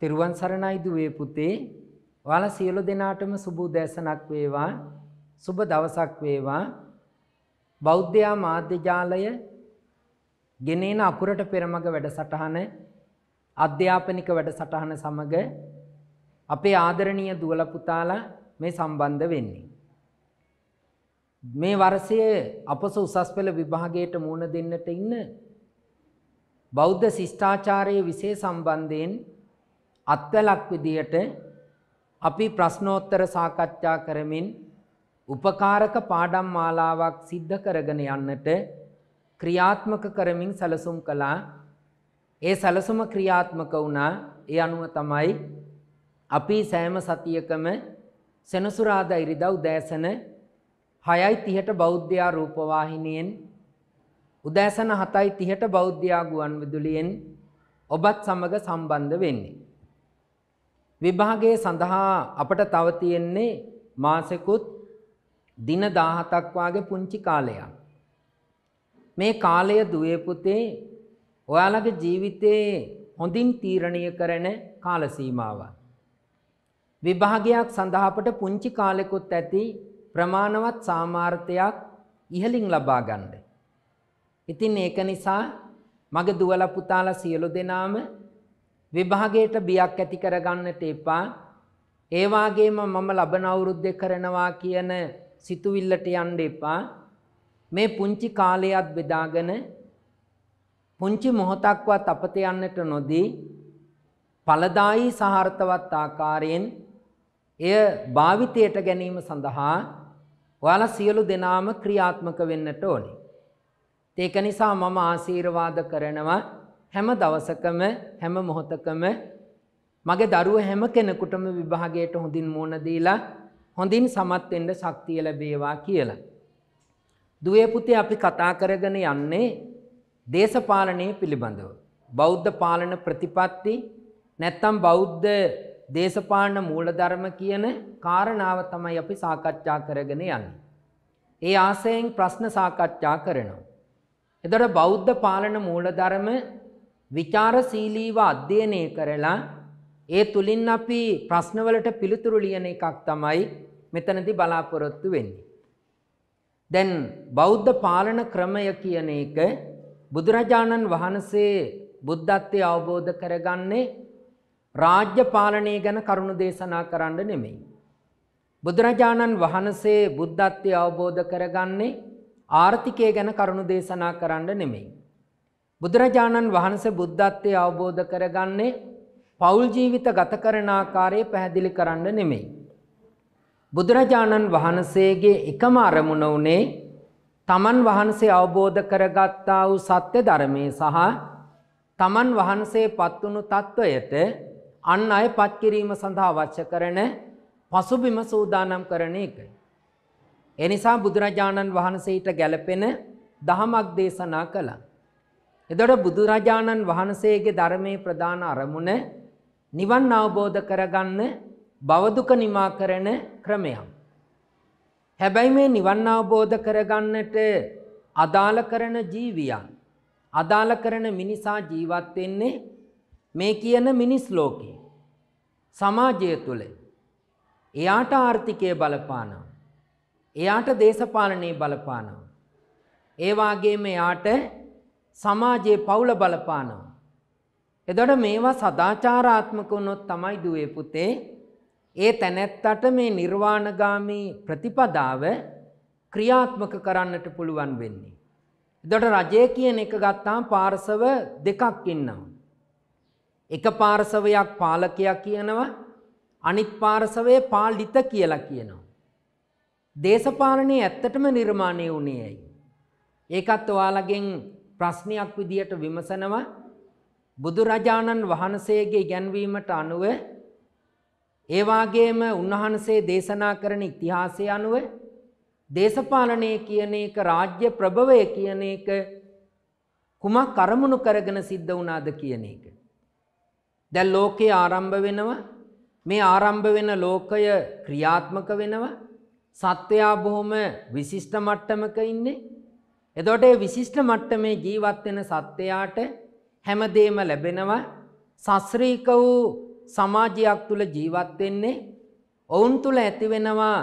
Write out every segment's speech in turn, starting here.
තෙරුවන් සරණයි දුවේ පුතේ. ඔයාලා සියලු දෙනාටම සුබ උදෑසනක් වේවා. සුබ දවසක් වේවා. බෞද්ධයා මාධ්‍ය ජාලය ගෙනේන අකුරට පෙරමග වැඩසටහන අධ්‍යාපනික වැඩසටහන සමග අපේ ආදරණීය දුවල පුතාලා මේ සම්බන්ධ වෙන්නේ. මේ වර්ෂයේ අපස උසස් පෙළ විභාගයට මුණ දෙන්නට ඉන්න බෞද්ධ ශිෂ්ටාචාරයේ විශේෂ සම්බන්ධයෙන් අත්වලක් විදියට අපි ප්‍රශ්නෝත්තර සාකච්ඡා කරමින් උපකාරක පාඩම් මාලාවක් සිද්ධ කරගෙන යන්නට ක්‍රියාත්මක කරමින් සැලසුම් කළා. ඒ සැලසුම ක්‍රියාත්මක වුණා. ඒ අනුව තමයි අපි සෑම සතියකම සෙනසුරාදා ඉරිදා උදෑසන 6:30ට බෞද්ධයා රූපවාහිනියෙන් උදෑසන 7:30ට බෞද්ධයා ගුවන් විදුලියෙන් ඔබත් සමග සම්බන්ධ වෙන්නේ. විභාගය සඳහා අපට තව තියෙන්නේ මාසෙකුත් දින 17ක් වාගේ පුංචි කාලයක්. මේ කාලය දුවේ පුතේ ඔයාලගේ ජීවිතේ හොඳින් තීරණය කරන කාල සීමාවක්. විභාගයක් සඳහා අපට පුංචි කාලෙකුත් ඇති ප්‍රමාණවත් සාමාර්ථයක් ඉහලින් ලබා ගන්න. ඉතින් ඒක නිසා මගේ දුවලා පුතාලා සියලු දෙනාම විභාගයට බියක් ඇති කරගන්නට එපා. ඒ වාගේම මම ලබන අවුරුද්දේ කරනවා කියන සිතුවිල්ලට යන්න එපා. මේ පුංචි කාලයත් බෙදාගෙන පුංචි මොහොතක්වත් අපත යන්නට නොදී ඵලදායි සහර්ථවත් ආකාරයෙන් එය භාවිතයට ගැනීම සඳහා ඔයාලා සියලු දෙනාම ක්‍රියාත්මක වෙන්නට ඕනේ. ඒක නිසා මම ආශිර්වාද කරනවා හැම දවසකම හැම මොහොතකම මගේ දරුව හැම කෙනෙකුටම විභාගයට හොඳින් මුණ දීලා හොඳින් සමත් වෙන්න ශක්තිය ලැබේවා කියලා. දුවේ පුතේ අපි කතා කරගෙන යන්නේ දේශපාලනය පිළිබඳව. බෞද්ධ පාලන ප්‍රතිපත්ති නැත්තම් බෞද්ධ දේශපාලන මූලධර්ම කියන කාරණාව තමයි අපි සාකච්ඡා කරගෙන යන්නේ. ඒ ආසයෙන් ප්‍රශ්න සාකච්ඡා කරනවා. එතකොට බෞද්ධ පාලන මූලධර්ම විචාරශීලීව අධ්‍යයනය කරලා ඒ තුලින් අපි ප්‍රශ්නවලට පිළිතුරු ලියන එකක් තමයි මෙතනදී බලාපොරොත්තු වෙන්නේ. දැන් බෞද්ධ පාලන ක්‍රමය කියන එක බුදුරජාණන් වහන්සේ බුද්ධත්වය අවබෝධ කරගන්නේ රාජ්‍ය පාලනය ගැන කරුණු දේශනා කරන්න නෙමෙයි. බුදුරජාණන් වහන්සේ බුද්ධත්වය අවබෝධ කරගන්නේ ආර්ථිකය ගැන කරුණු දේශනා කරන්න නෙමෙයි. බුදුරජාණන් වහන්සේ බුද්ධත්වය අවබෝධ කරගන්නේ පවුල් ජීවිත ගත කරන ආකාරය පැහැදිලි කරන්න නෙමෙයි. බුදුරජාණන් වහන්සේගේ එකම අරමුණ වුණේ තමන් වහන්සේ අවබෝධ කරගත්තා වූ සත්‍ය ධර්මයේ සහ තමන් වහන්සේ පත්වුණු තත්ත්වයට අන් අය පත්කිරීම සඳහා අවශ්‍ය කරන පසුබිම සූදානම් කරන එක. එනිසා බුදුරජාණන් වහන්සේට ගැලපෙන දහමක් දේශනා කළා. එතකොට බුදුරජාණන් වහන්සේගේ ධර්මයේ ප්‍රධාන අරමුණ නිවන් අවබෝධ කරගන්න බවදුක නිමා කරන ක්‍රමයක්. හැබැයි මේ නිවන් අවබෝධ කරගන්නට අදාළ කරන ජීවියන් අදාළ කරන මිනිසා ජීවත් වෙන්නේ මේ කියන මිනිස් ලෝකේ සමාජය තුල එයාට ආර්ථිකය බලපානවා එයාට දේශපාලනයේ බලපානවා ඒ වගේම එයාට සමාජයේ පවුල බලපානවා. එදොට මේවා සදාචාරාත්මක වුණොත් තමයි දුවේ පුතේ ඒ තැනැත්තට මේ නිර්වාණගාමී ප්‍රතිපදාව ක්‍රියාත්මක කරන්නට පුළුවන් වෙන්නේ. එදොට රජය කියන එක ගත්තාම් පාර්සව දෙකක් ඉන්නවා. එක පාර්සවයක් පාලකයක් කියනවා අනිත් පාර්සවය පාලිත කියලා කියනවා. දේශපාලනය ඇත්තටම නිර්මාණය වුණේ ඇයි. ඒකත් ඔයාලගෙන් ප්‍රශ්නයක් විදියට විමසනවා බුදුරජාණන් වහන්සේගේ ඉගැන්වීමට අනුව ඒ වාගේම උන්වහන්සේ දේශනා කරන ඉතිහාසය අනුව දේශපාලනය කියන එක රාජ්‍ය ප්‍රභවය කියන එක කුමක් අරමුණු කරගෙන සිද්ධ වුණාද කියන එක. දැන් ලෝකේ ආරම්භ වෙනවා මේ ආරම්භ වෙන ලෝකය ක්‍රියාත්මක වෙනවා සත්වයා බොහොම විශිෂ්ට මට්ටමක ඉන්නේ එතොට විශිෂ්ට මට්ටමේ ජීවත්වෙන සත්‍යයාට හැමදේම ලැබෙනවා සස්්‍රීක වූ සමාජයක් තුළ ජීවත්වෙන්නේ ඔවුන් තුළ ඇතිවෙනවා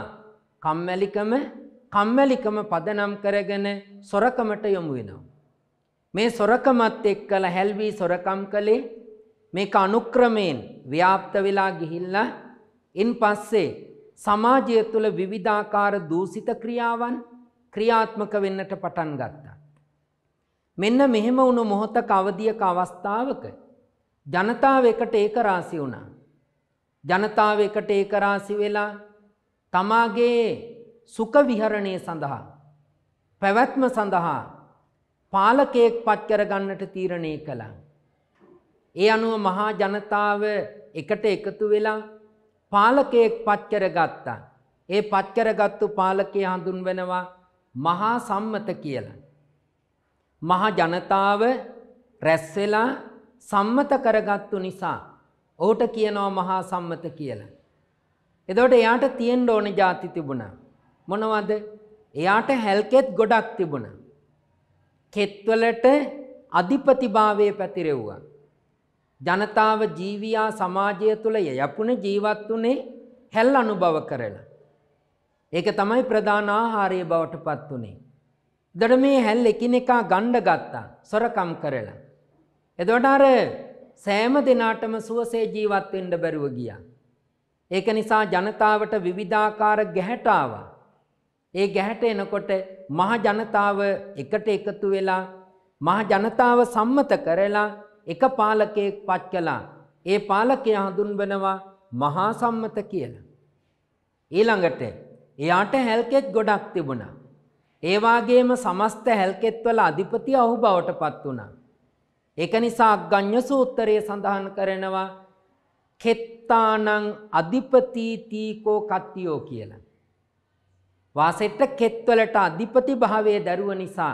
කම්මැලිකම කම්මැලිකම පදනම් කරගෙන සොරකමට යොමු වෙනවා. මේ සොරකමත් එක් කළ හැල්වී සොරකම් කළේ මේක අනුක්‍රමයෙන් ව්‍යාප්ත වෙලා ගිහිල්ලා ඉන් පස්සේ සමාජය තුළ විවිධාකාර දූසිත ක්‍රියාවන් ක්‍රියාත්මක වෙන්නට පටන් ගත්තා. මෙන්න මෙහෙම වුණු මොහොතක අවධියක අවස්ථාවක ජනතාව එකට ඒකරාසි වුණා. ජනතාව එකට ඒකරාසි වෙලා තමාගේ සුඛ විහරණය සඳහා පැවැත්ම සඳහා පාලකයෙක් පත් කරගන්නට තීරණය කළා. ඒ අනුව මහා ජනතාව එකට එකතු වෙලා පාලකයෙක් පත් කරගත්තා. ඒ පත් කරගත්තු පාලකයා හඳුන්වනවා මහා සම්මත කියලා. මහා ජනතාව රැස්වෙලා සම්මත කරගත්තු නිසා ඕට කියනවා මහා සම්මත කියලා. එදවට එයාට තියෙන් ඕන ජාති තිබුණ. මොනවද එයාට හැල්කෙත් ගොඩක් තිබුණ. කෙත්වලට අධිපතිභාවය පැතිරෙව්වා. ජනතාව ජීවයා සමාජය තුළ යපුන ජීවත් වනේ හැල් අනුභව කරලා. ඒක තමයි ප්‍රධාන ආහාරය බවට පත් වුනේ. එතකොට මේ හැල් එකිනෙකා ගණ්ඩ ගත්තා සොරකම් කරලා. එතකොට අර සෑම දිනාටම සුවසේ ජීවත් වෙන්න බැරුව ගියා. ඒක නිසා ජනතාවට විවිධාකාර ගැහැට ආවා. ඒ ගැහැට එනකොට මහ ජනතාව එකට එකතු වෙලා මහ ජනතාව සම්මත කරලා එක පාලකයෙක් පත් කළා. ඒ පාලකයා හඳුන්වනවා මහා සම්මත කියලා. ඊළඟට එයාට හැල්කෙත් ගොඩක් තිබුණා. ඒවාගේම සමස්ත හැල්කෙත්වල අධිපති ඔහු බවට පත් වුණා. එක නිසා ගං්ඥ සූත්තරය සඳහන් කරනවා කෙත්තානං අධිපතීතීකෝ කත්තියෝ කියලා. වාසෙට්ට කෙත්වලට අධිපති භාවය දැරුව නිසා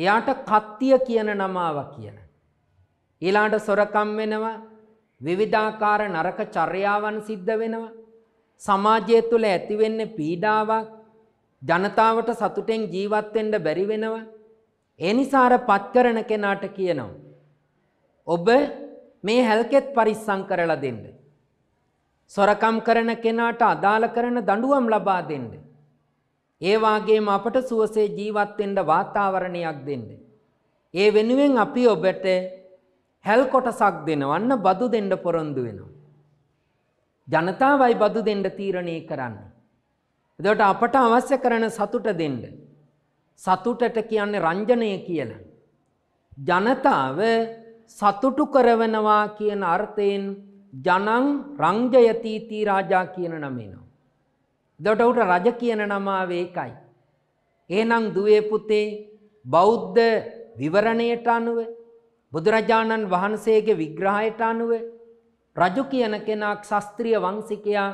එයාට කත්තිය කියන නමාව කියන. ඊලාට සොරකම් වෙනවා විවිධාකාර නරක චර්යාවන් සිද්ධ වෙනවා සමාජය තුළ ඇතිවෙන්න පීඩාවක් ජනතාවට සතුටෙන් ජීවත්වෙන්ට බැරි වෙනව. එනිසාර පත්කරන කෙනාට කියනවා. ඔබ මේ හැල්කෙත් පරිස්සං කරලා දෙන්න. සොරකම් කරන කෙනාට අදාළ කරන දඩුවම් ලබා දෙන්න. ඒවාගේම අපට සුවසේ ජීවත්වෙන්ට වාතාවරණයක් දෙන්න. ඒ වෙනුවෙන් අපි ඔබට හැල් කොටසක් දෙනවන්න බදු දෙන්න පොරොන්දු වෙනවා. ජනතාවයි බදු දෙන්න තීරණය කරන්න. එදට අපට අවශ්‍ය කරන සතුට දෙන්න. සතුටට කියන්නේ රංජනය කියන. ජනතාව සතුටු කරවනවා කියන අර්ථයෙන් ජනං රංජයතීතී රාජා කියන නමිනවා. දොටවුට රජ කියන නමාවේකයි. ඒනං දුවේ පුතේ බෞද්ධ විවරණයට අනුව බුදුරජාණන් වහන්සේගේ විග්‍රහයට අනුව රජු කියන කෙනා ශාස්ත්‍රීය වංශිකයා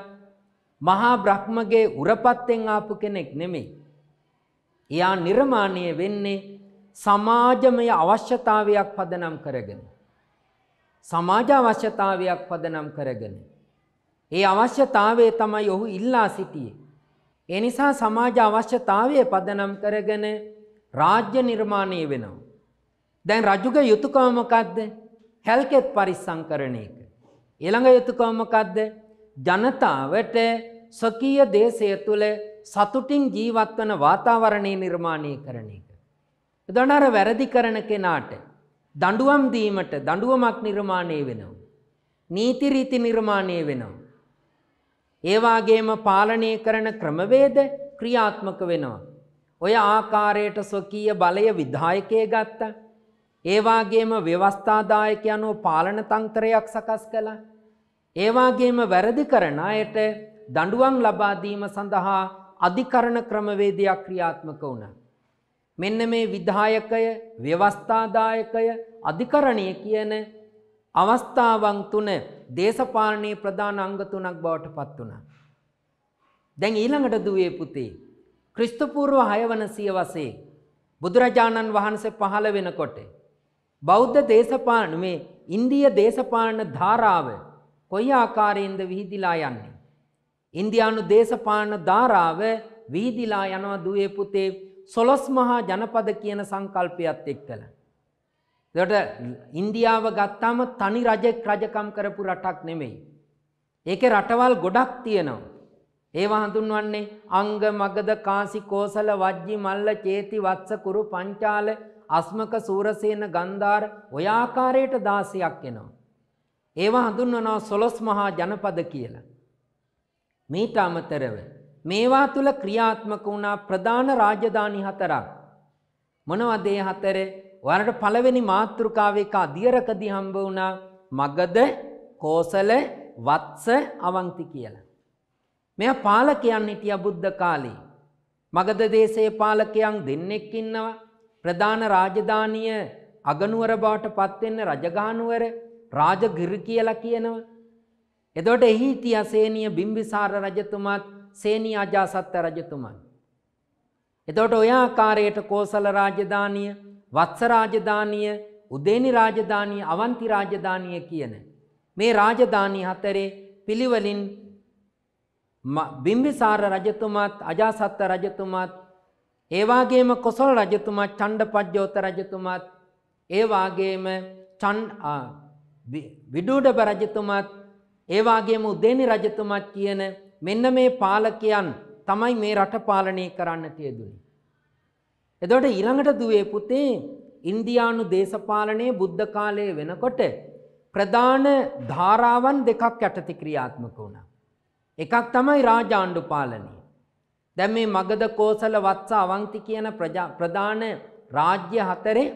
මහා බ්‍රහ්මගේ උරපත්තෙන් ආපු කෙනෙක් නෙමෙයි. එයා නිර්මාණය වෙන්නේ සමාජමය අවශ්‍යතාවයක් පදනම් කරගෙන. සමාජ අවශ්‍යතාවයක් පදනම් කරගෙන. ඒ අවශ්‍යතාවය තමයි ඔහු ඉල්ලා සිටියේ. ඒ නිසා සමාජ අවශ්‍යතාවය පදනම් කරගෙන රාජ්‍ය නිර්මාණය වෙනවා. දැන් රජුගේ යුතුයකම මොකද්ද? හැල්කෙත් පරිස්සම් කරන එක. ඊළඟ යුතුයකම මොකද්ද? ජනතාවට ස්වකීය දේශය තුල සතුටින් ජීවත් වන වාතාවරණය නිර්මාණය කරන එක. එතන අර වැරදි කරන කෙනාට දඬුවම් දීමට දඬුවමක් නිර්මාණය වෙනවා. නීති රීති නිර්මාණය වෙනවා. ඒ වගේම පාලනය කරන ක්‍රමවේද ක්‍රියාත්මක වෙනවා. ඔය ආකාරයට ස්වකීය බලය විධායකයේ ගත්තා. ඒ වගේම ව්‍යවස්ථාදායකයන්ව පාලන තන්ත්‍රයක් සකස් කළා. ඒවාගේම වැරදි කරන අයට දඩුවන් ලබාදීම සඳහා අධිකරණ ක්‍රමවේදයක් ක්‍රියාත්මක වුණ. මෙන්න මේ විධායකය ව්‍යවස්ථාදායකය අධිකරණය කියන අවස්ථාවන් තුන දේශපාලනයේ ප්‍රධාන අංගතුනක් බවට පත් වුණ. දැන් ඊළඟට දුවේ පුතේ. ක්‍රිස්තුපූර්ව හයවන සිය වසේ. බුදුරජාණන් වහන්සේ පහළ වෙනකොට. බෞද්ධ දේශපාලනුවේ ඉන්දිය දේශපාලන ධාරාව කොයි ආකාරයෙන්ද විහිදිලා යන්නේ. ඉන්දියානු දේශපාලන ධාරාව විහිදිලා යනවා දුවේ පුතේ සොලොස් මහා ජනපද කියන සංකල්පයත් එක්කල. එතකොට ඉන්දියාව ගත්තාම තනි රජෙක් රජකම් කරපු රටක් නෙමෙයි. ඒකේ රටවල් ගොඩක් තියෙනවා. ඒවා හඳුන්වන්නේ අංග මගධ කාසි කෝසල වජ්ජි මල්ල චේති වත්ස කුරු පංචාල අස්මක සූරසේන ගන්ධාර ඔය ආකාරයට 16ක් එනවා. ඒවා හඳුන්වනවා සොළොස් මහා ජනපද කියලා. මීට අමතරව මේවා තුල ක්‍රියාත්මක වුණා ප්‍රධාන රාජධානි හතරක්. මොනවද ඒ හතර? වරට පළවෙනි මාතෘකාව එක අධිරකදී හම්බ වුණා මගද, කෝසල, වත්ස, අවන්ති කියලා. මෙයා පාලකයන් හිටියා බුද්ධ කාලේ. මගද දේශයේ පාලකයන් දෙන්නෙක් ඉන්නවා. ප්‍රධාන රාජධානිය අගනුවර බවට පත් වෙන්න රජගහනුවර රාජගිරි කියලා කියනවා. එතකොට එහි හිටියා සේනිය බිම්බිසාර රජතුමත් සේනිය අජාසත්ත රජතුමත්. එතකොට ඔය ආකාරයට කෝසල රාජධානිය, වත්ස රාජධානිය, උදේනි රාජධානිය, අවන්ති රාජධානිය කියන මේ රාජධානි හතරේ පිළිවෙලින් බිම්බිසාර රජතුමත් අජාසත්ත රජතුමත් ඒවාගේම කොසොල් රජතුමත් චණ්ඩ පජ්ජෝත රජතුමත් ඒවාගේම චන් විඩූඩ රජතුමත් ඒ වගේම උදේනි රජතුමත් කියන මෙන්න මේ පාලකයන් තමයි මේ රට පාලනය කරන්න තියදුනේ. එතකොට ඊළඟට දුවේ පුතේ ඉන්දියානු දේශපාලනයේ බුද්ධ කාලයේ වෙනකොට ප්‍රධාන ධාරාවන් දෙකක් යටතේ ක්‍රියාත්මක වුණා. එකක් තමයි රාජාණ්ඩු පාලනය. දැන් මේ මගධ කෝසල වත්ස අවන්ති කියන ප්‍රධාන රාජ්‍ය හතරේ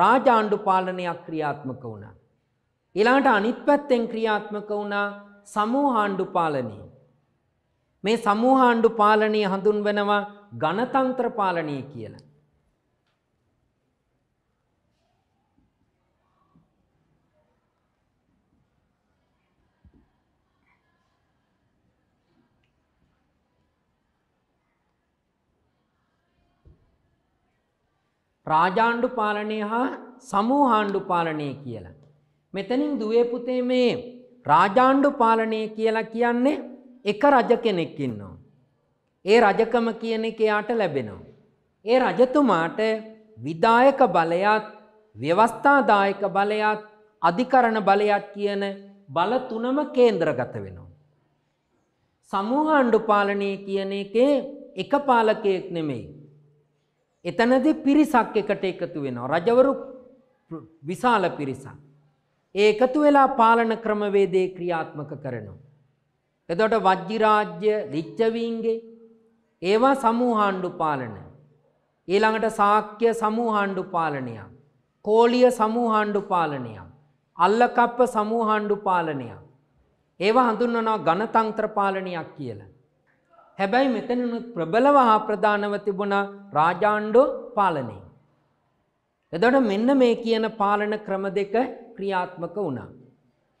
රාජාණ්ඩු පාලනයක් ක්‍රියාත්මක වුණා. ඊළඟට අනිත් පැත්තෙන් ක්‍රියාත්මක වුණා සමූහාණ්ඩු පාලනය. මේ සමූහාණ්ඩු පාලනය හඳුන්වනවා ගණතන්ත්‍ර පාලනය කියලා. රාජාණ්ඩු පාලනය හා සමූහාණ්ඩු පාලනය කියලා. මෙතනින් දුවේ පුතේ මේ රාජාණ්ඩු පාලනය කියලා කියන්නේ එක රජ කෙනෙක් ඉන්නවා. ඒ රජකම කියන එක එයාට ලැබෙනවා. ඒ රජතුමාට විදායක බලයත් ව්‍යවස්ථාදායක බලයත් අධිකරණ බලයක් කියන බල තුනම කේන්ද්‍රගත වෙනවා. සමූහ අණ්ඩු පාලනය කියන එකේ එක පාලකයෙක් නෙමෙයි. එතනදී පිරිසක් එකට එකතු වෙනවා. රජවරු විශාල පිරිසක්. ඒ එකතු වෙලා පාලන ක්‍රමවේදේ ක්‍රියාත්මක කරනවා. එතකොට වජ්ජිරාජ්‍ය ලිච්ඡවීන්ගේ ඒවා සමූහාණ්ඩු පාලන. ඊළඟට සාක්‍ය සමූහාණ්ඩු පාලනයක්. කෝලිය සමූහාණ්ඩු පාලනයක්. අල්ලකප්ප සමූහාණ්ඩු පාලනයක්. ඒවා හඳුන්වනවා ගණතන්ත්‍ර පාලනයක් කියලා. හැබැයි මෙතනනුත් ප්‍රබලව හා ප්‍රධානව තිබුණා රාජාණ්ඩු පාලනය. එතකොට මෙන්න මේ කියන පාලන ක්‍රම දෙක ක්‍රියාත්මක වුණා.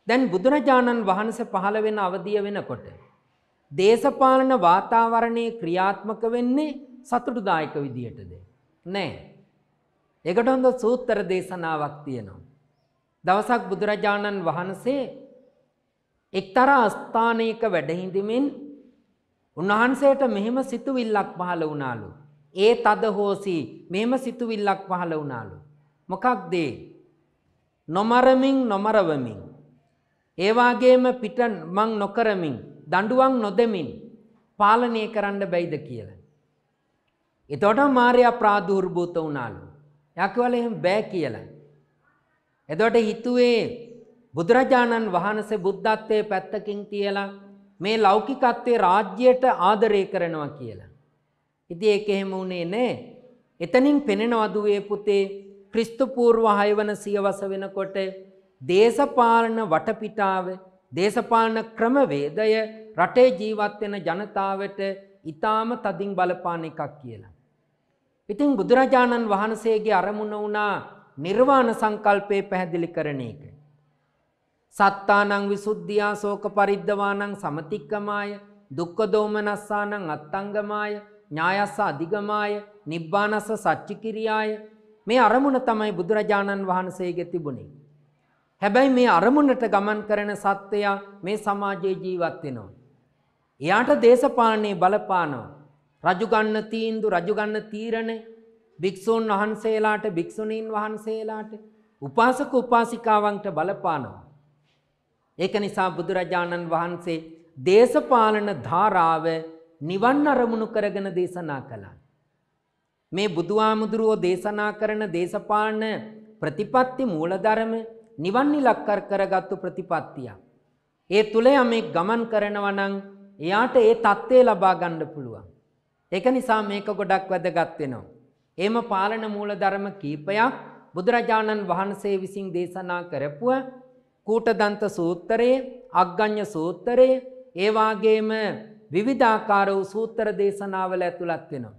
දැන් බුදුරජාණන් වහන්සේ පහළ වෙන අවධිය වෙනකොට දේශපාලන වාතාවරණයේ ක්‍රියාත්මක වෙන්නේ සතුටුදායක විදියටද? නෑ. ඒකට හොඳ සූත්‍ර දේශනාවක් තියෙනවා. දවසක් බුදුරජාණන් වහන්සේ එක්තරා ස්ථානයක වැඩහිඳිමින් උන්වහන්සේට මෙහෙම සිතුවිල්ලක් පහළ වුණාලු. ඒ තද හෝසි මෙහෙම සිතුවිල්ලක් පහළ වුණාලු. මොකක්ද නොමරමින් නොමරවමින් ඒ වාගේම පිට මං නොකරමින් දඬුවම් නොදෙමින් පාලනය කරන්න බැයිද කියලා. එතකොට මාර්යා ප්‍රාදුර්භූත වුණාලු. යකවල එහෙම බෑ කියලා. එතකොට හිතුවේ බුදුරජාණන් වහන්සේ බුද්ධත්වයේ පැත්තකින් තියලා මේ ලෞකිකත්වයේ රාජ්‍යයට ආදරය කරනවා කියලා. ඉතින් ඒක එහෙම වුණේ නෑ. එතනින් පෙනෙනවා දුවේ පුතේ ක්‍රිස්තු පූර්ව 6 වන සියවස වෙනකොට දේශපාලන වටපිටාව දේශපාලන ක්‍රමවේදය රටේ ජීවත් වෙන ජනතාවට ඊටාම තදින් බලපාන එකක් කියලා. ඉතින් බුදුරජාණන් වහන්සේගේ අරමුණ වුණා නිර්වාණ සංකල්පේ පැහැදිලි කරන එක. සත්තානං විසුද්ධියා ශෝක පරිද්දවානං සමතික්කමාය දුක්ඛ දෝමනස්සානං අත්තංගමාය ඥායස්ස අධිගමාය නිබ්බානස සච්චිකිරියාය මේ අරමුණ තමයි බුදුරජාණන් වහන්සේගෙ තිබුණේ. හැබැයි මේ අරමුණට ගමන් කරන සත්වයා මේ සමාජයේ ජීවත් වෙනවා. එයාට දේශපාලනේ බලපානවා. රජුගන්න තීන්දු රජුගන්න තීරණ භික්‍ෂූන් වහන්සේලාට භික්‍ෂුණීන් වහන්සේලාට උපාසක උපාසිකාවන්ට බලපානවා. ඒක නිසා බුදුරජාණන් වහන්සේ දේශපාලන ධාරාව නිවන් අරමුණු කරගෙන දේශනා කළා. මේ බුදුහාමුදුරුවෝ දේශනා කරන දේශපාලන ප්‍රතිපත්ති මූලධර්ම නිවන් ඉලක්කර කරගත්තු ප්‍රතිපත්තියක්. ඒ තුල යමෙක් ගමන් කරනවා නම් එයාට ඒ தත්ත්වය ලබා ගන්න පුළුවන්. ඒක නිසා මේක ගොඩක් වැදගත් වෙනවා. එහෙම පාලන මූලධර්ම කීපයක් බුදුරජාණන් වහන්සේ විසින් දේශනා කරපුව කූටදන්ත සූත්‍රයේ, අග්ගඤ්ඤ සූත්‍රයේ, ඒ වාගේම විවිධාකාර වූ සූත්‍ර දේශනාවල ඇතුළත් වෙනවා.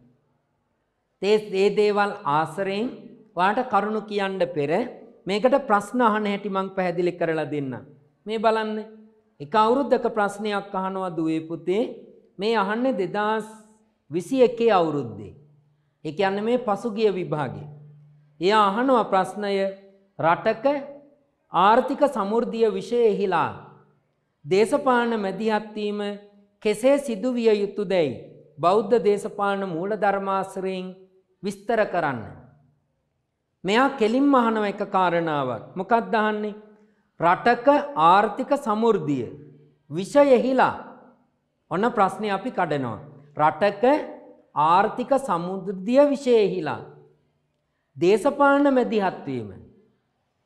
තේ ඒ දේවල් ආසරයෙන් වාට කරුණු කියන්න පෙර මේකට ප්‍රශ්න අහන හැටි මං පැහැදිලි කරලා දෙන්න. මේ බලන්න එක අවුරුද්දක ප්‍රශ්නයක් අහනවා දුවේ පුතේ මේ අහන්නේ 2021 අවුරුද්දේ. ඒ කියන්නේ මේ පසුගිය විභාගේ. එයා අහනවා ප්‍රශ්නය රටක ආර්ථික සමෘද්ධිය විෂය එහිලා දේශපාලන මැදිහත්වීම කෙසේ සිදුවිය යුතුදැයි බෞද්ධ දේශපාලන මූල ධර්මාශ්‍රයෙන් විස්තර කරන්න. මෙයා කෙලින් අහනව එක කාරණාවක් මොකක්දහන්නේ රටක ආර්ථික සමෘද්ධිය විෂයෙහිලා ඔන්න ප්‍රශ්නය අපි කඩනවා. රටක ආර්ථික සමුදෘද්ධිය විෂයෙහිලා. දේශපාලන මැදිහත්වීම.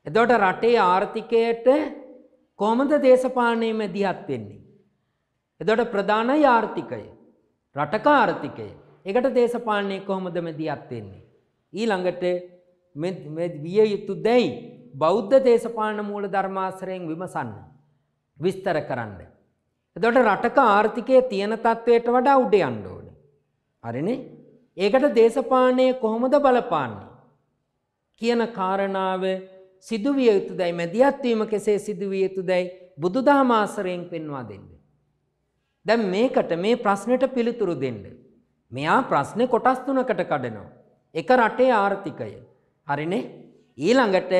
එදොට රටේ ආර්ථිකයට කොමද දේශපාලනය මැදිහත්වෙන්නේ. එදොට ප්‍රධාන යාර්ථිකය රටක ආර්ථිකය එකට දේශපාලනය කොහොමද මෙදී අත්වෙන්නේ. ඊළඟට විය යුතු දැයි බෞද්ධ දේශපාලන මූල ධර්මාසරයෙන් විමසන්න විස්තර කරන්න. එදොට රටක ආර්ථිකය තියෙන තත්ත්වයට වඩා උඩ අන්ඩෝඩ. අරින ඒකට දේශපානය කොහොමද බලපාන්නේ. කියන කාරණාව සිදුවිය යුතු දැයි මැදිහත්වීම කෙසේ සිදුවිය යුතු දැයි බුදු දහමාසරයෙන් පෙන්වා දෙන්න. දැන් මේකට මේ ප්‍රශ්නෙට පිළිතුරු දෙන්න. මෙයා ප්‍රශ්නේ කොටස් තුනකට කඩනවා. එක රටේ ආර්ථිකය. හරිනේ? ඊළඟට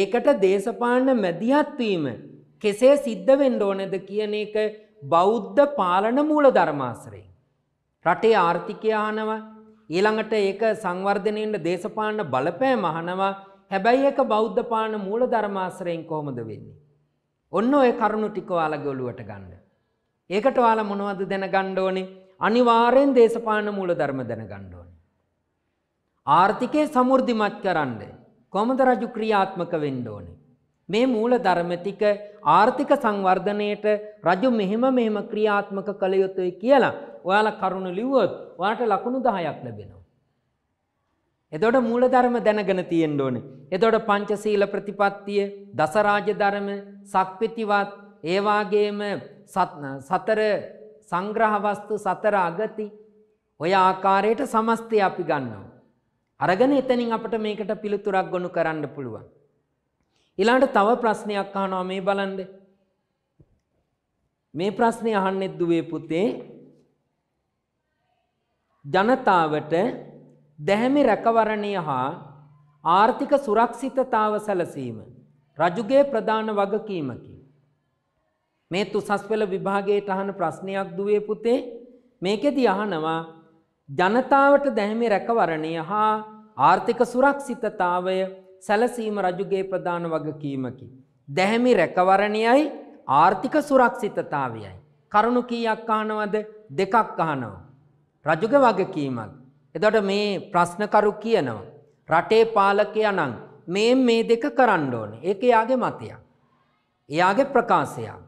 ඒකට දේශපාලන මැදිහත් වීම කෙසේ සිද්ධ වෙන්න ඕනද කියන එක බෞද්ධ පාලන මූලධර්මාශ්‍රයෙන්. රටේ ආර්ථිකය අහනවා. ඊළඟට ඒක සංවර්ධනයෙන්ට දේශපාලන බලපෑම අහනවා. හැබැයි ඒක බෞද්ධ පාලන මූලධර්මාශ්‍රයෙන් කොහොමද වෙන්නේ? ඔන්න ඔය කරුණු ටික ඔයාලගේ ඔළුවට ගන්න. ඒකට ඔයාලා මොනවද දැන ගන්න ඕනේ? අනිවාර්යෙන් දේශපාලන මූලධර්ම දැන ගන්න ඕනේ. ආර්ථිකය සමෘද්ධිමත් කරන්න කොහොමද රජු ක්‍රියාත්මක වෙන්න ඕනේ? මේ මූල ධර්ම ටික ආර්ථික සංවර්ධනයේට රජු මෙහෙම මෙහෙම ක්‍රියාත්මක කළ යුතුයි කියලා ඔයාලා කරුණ ලිව්වොත් ඔයාලට ලකුණු 10ක් ලැබෙනවා. එතකොට මූල ධර්ම දැනගෙන තියෙන්න ඕනේ. එතකොට පංචශීල ප්‍රතිපත්තිය, දසරාජ ධර්ම, සක්විතිවත්, ඒවාගේම සතර සංග්‍රහවස්තු සතර අගති ඔය ආකාරයට සමස්තය අපි ගන්නවා. අරගෙන එතනින් අපට මේකට පිළිතුරක් ගොනු කරන්න පුළුවන්. ඊළඟට තව ප්‍රශ්නයක් අහනවා මේ බලන්න. මේ ප්‍රශ්නේ අහන්නෙත් දුවේ පුතේ ජනතාවට දැහැමි රැකවරණය හා ආර්ථික සුරක්ෂිතතාව සැලසීම රජුගේ ප්‍රධාන වගකීමකි. මේ තුසස් පෙළ විභාගයට අහන ප්‍රශ්නයක් දුවේ පුතේ මේකෙදි අහනවා ජනතාවට දැහැමේ රැකවරණය හා ආර්ථික සුරක්ෂිතතාවය සැලසීම රජුගේ ප්‍රධාන වගකීමකි. දැහැමි රැකවරණයයි ආර්ථික සුරක්ෂිතතාවයයි. කරුණු කීයක් අහනවද දෙකක් අහනවා. රජුග වගකීමක්. එදොට මේ ප්‍රශ්නකරු කියනවා. රටේ පාලකය නං මේ මේ දෙක කරන්න ඕන. ඒක එයාගේ මතයක්. එයාගේ ප්‍රකාශයක්.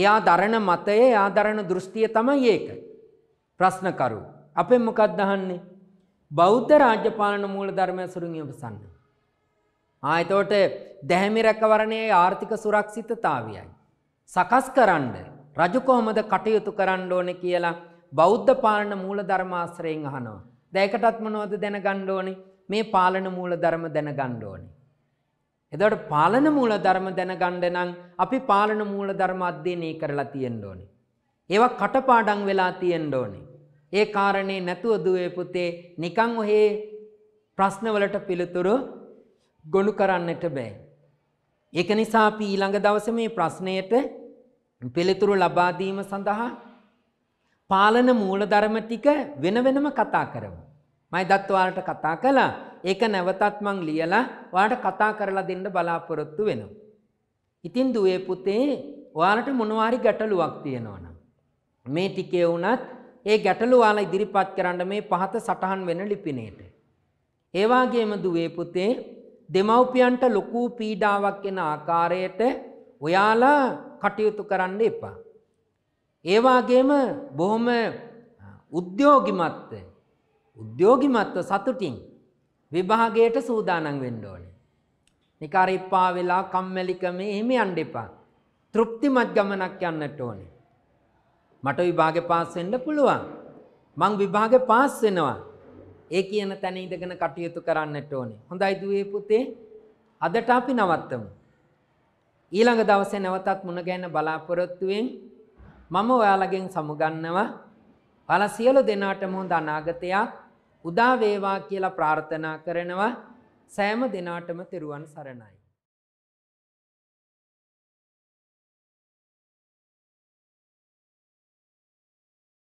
එයා දරණ මතය එයා දරණ දෘෂ්ටිය තමයි ඒක. ප්‍රශ්නකරු. අපේ මොකක්ද අහන්නේ? බෞද්ධ රාජ්‍යපාලන මූලධර්ම ඇසුරින් ඉවසන්න. ආ එතකොට දැහැමි රැකවරණයේ ආර්ථික සුරක්ෂිතතාවයයි. සකස් කරන්න රජු කොහොමද කටයුතු කරන්න ඕනේ කියලා බෞද්ධ පාලන මූලධර්ම ආශ්‍රයෙන් අහනවා. දැයකටත් මොනවද දැනගන්න ඕනේ? මේ පාලන මූලධර්ම දැනගන්න ඕනේ. එදට පාලන මූල ධර්ම දැනගණ්ඩනං අපි පාලන මූල ධර්ම අධ්‍යයනය කරලා තියෙන්ඩෝනි. ඒවා කටපාඩං වෙලා තියෙන්ඩෝනි. ඒ කාරණේ නැතුව දුවේ පුතේ නිකං ඔහේ ප්‍රශ්නවලට පිළිතුරු ගොුණු කරන්නට බෑ. එක නිසා අපි ඊළඟ දවස මේ ප්‍රශ්නයට පිළිතුරු ලබාදීම සඳහා පාලන මූලධර්ම ටික වෙන වෙනම කතා කරමු. මයි දත්වාලට කතා කලා ඒක නැවතත් මං ලියලා ඔයාලට කතා කරලා දෙන්න බලාපොරොත්තු වෙනවා. ඉතින් දුවේ පුතේ ඔයාලට මොනවාරි ගැටලුවක් තියෙනවා නම් මේ ටිකේ වුණත් ඒ ගැටලු ඔයාලා ඉදිරිපත් කරන්න මේ පහත සටහන් වෙන ලිපිනේට. ඒ වගේම දුවේ පුතේ දෙමව්පියන්ට ලොකු පීඩාවක් එන ආකාරයට ඔයාලා කටයුතු කරන්න එපා. ඒ වගේම බොහොම උද්‍යෝගිමත්ව උද්‍යෝගිමත්ව සතුටින් විභාගයට සූදානම් වෙන්න ඕනේ. නිකාරිප්පා වෙලා කම්මැලිකම එහෙම යන්න එපා. තෘප්තිමත් ගමනක් යන්නට ඕනේ. මට විභාගේ පාස් වෙන්න පුළුවන්. මං විභාගේ පාස් වෙනවා. ඒ කියන තැන ඉඳගෙන කටයුතු කරන්නට ඕනේ. හොඳයි දුවේ පුතේ. අදට අපි නවත්තමු. ඊළඟ දවසේ නැවතත් මුණ ගැහෙන බලාපොරොත්තු මම ඔයාලගෙන් සමුගන්නවා. ඔයාලා සියලු දෙනාටම හොඳ අනාගතයක් උදා වේවා කියලා ප්‍රාර්ථනා කරනවා සෑම දිනාටම තෙරුවන් සරණයි